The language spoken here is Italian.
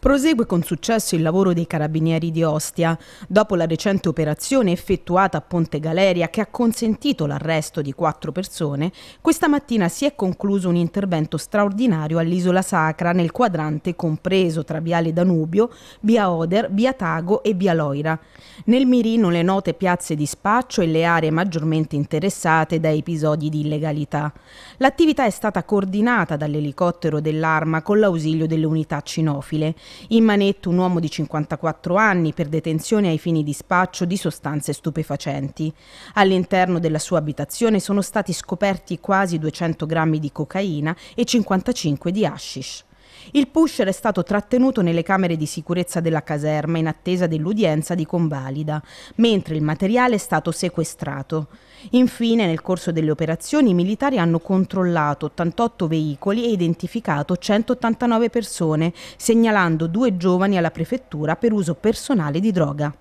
Prosegue con successo il lavoro dei carabinieri di Ostia, dopo la recente operazione effettuata a Ponte Galeria che ha consentito l'arresto di quattro persone, questa mattina si è concluso un intervento straordinario all'Isola Sacra nel quadrante compreso tra Viale Danubio, Via Oder, Via Tago e Via Loira. Nel mirino le note piazze di spaccio e le aree maggiormente interessate da episodi di illegalità. L'attività è stata coordinata dall'elicottero dell'arma con l'ausilio delle unità cinofile in manetto un uomo di 54 anni per detenzione ai fini di spaccio di sostanze stupefacenti. All'interno della sua abitazione sono stati scoperti quasi 200 grammi di cocaina e 55 di hashish. Il pusher è stato trattenuto nelle camere di sicurezza della caserma in attesa dell'udienza di convalida, mentre il materiale è stato sequestrato. Infine, nel corso delle operazioni, i militari hanno controllato 88 veicoli e identificato 189 persone, segnalando due giovani alla prefettura per uso personale di droga.